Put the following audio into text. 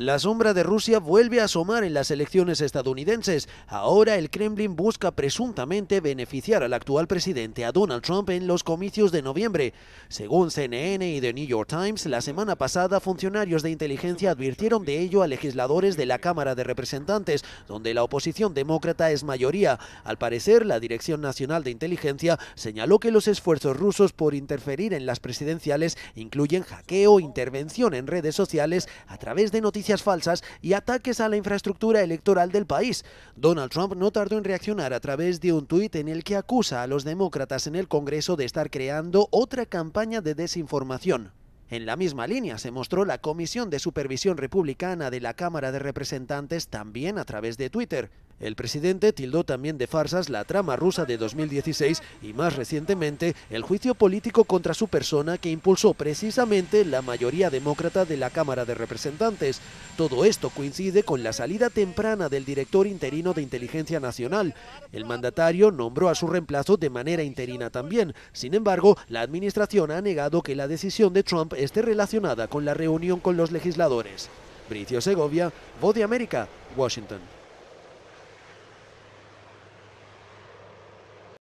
La sombra de Rusia vuelve a asomar en las elecciones estadounidenses. Ahora el Kremlin busca presuntamente beneficiar al actual presidente, a Donald Trump, en los comicios de noviembre. Según CNN y The New York Times, la semana pasada funcionarios de inteligencia advirtieron de ello a legisladores de la Cámara de Representantes, donde la oposición demócrata es mayoría. Al parecer, la Dirección Nacional de Inteligencia señaló que los esfuerzos rusos por interferir en las presidenciales incluyen hackeo, intervención en redes sociales a través de noticias falsas y ataques a la infraestructura electoral del país. Donald Trump no tardó en reaccionar a través de un tuit en el que acusa a los demócratas en el Congreso de estar creando otra campaña de desinformación. En la misma línea se mostró la Comisión de Supervisión Republicana de la Cámara de Representantes también a través de Twitter. El presidente tildó también de farsas la trama rusa de 2016 y más recientemente el juicio político contra su persona que impulsó precisamente la mayoría demócrata de la Cámara de Representantes. Todo esto coincide con la salida temprana del director interino de Inteligencia Nacional. El mandatario nombró a su reemplazo de manera interina también. Sin embargo, la administración ha negado que la decisión de Trump esté relacionada con la reunión con los legisladores. Bricio Segovia, Voz de América, Washington.